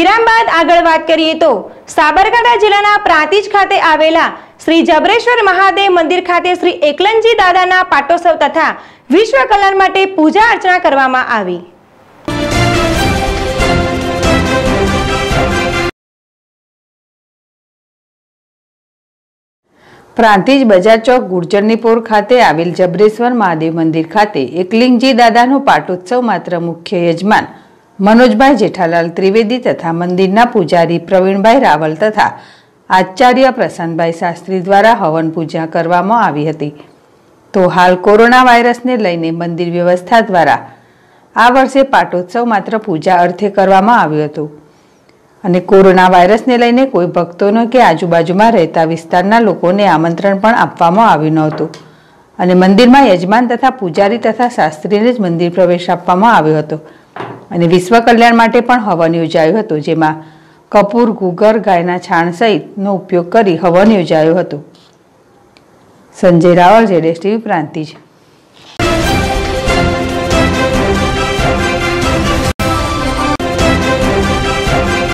વિરામ બાદ આગળ વાત કરીએ તો સાબરકાંઠા જિલ્લાના પ્રાંતિજ ખાતે આવેલા શ્રી જબરેશ્વર મહાદેવ મંદિર ખાતે શ્રી એકલનજી દાદાના પાટોત્સવ તથા વિશ્વ કલ્યાણ માટે પૂજા અર્ચના કરવામાં આવી પ્રાંતિજ બજાર ચોક ગુર્જરનીપોર ખાતે આવેલ જબરેશ્વર મહાદેવ મંદિર ખાતે એકલિંગજી દાદાનો પાટોત્સવ માત્ર મુખ્ય યજમાન મનોજભાઈ જેઠાલાલ ત્રિવેદી તથા મંદિરના પૂજારી પ્રવીણભાઈ રાવલ તથા આચાર્ય પ્રસન્નભાઈ શાસ્ત્રી દ્વારા હવન પૂજા કરવામાં આવી હતી તો હાલ કોરોના વાયરસને લઈને મંદિર વ્યવસ્થા દ્વારા આ વર્ષે પાટોત્સવ માત્ર પૂજા અર્થે કરવામાં આવ્યું હતું અને કોરોના વાયરસને લઈને કોઈ ભક્તોનો કે આજુબાજુમાં રહેતા વિસ્તારના લોકોને આમંત્રણ પણ આપવામાં આવ્યું નહોતું અને મંદિરમાં યજમાન તથા પૂજારી તથા શાસ્ત્રીને જ મંદિર પ્રવેશ આપવામાં આવ્યો હતો અને વિશ્વ કલ્યાણ માટે પણ હવન યોજાયું હતું જેમાં કપૂર ગુગર ગાયના છાણ સહિતનો ઉપયોગ કરી હવન યોજાયું હતું સંજય રાવલ જેડેશ ટીવી પ્રાંતિજ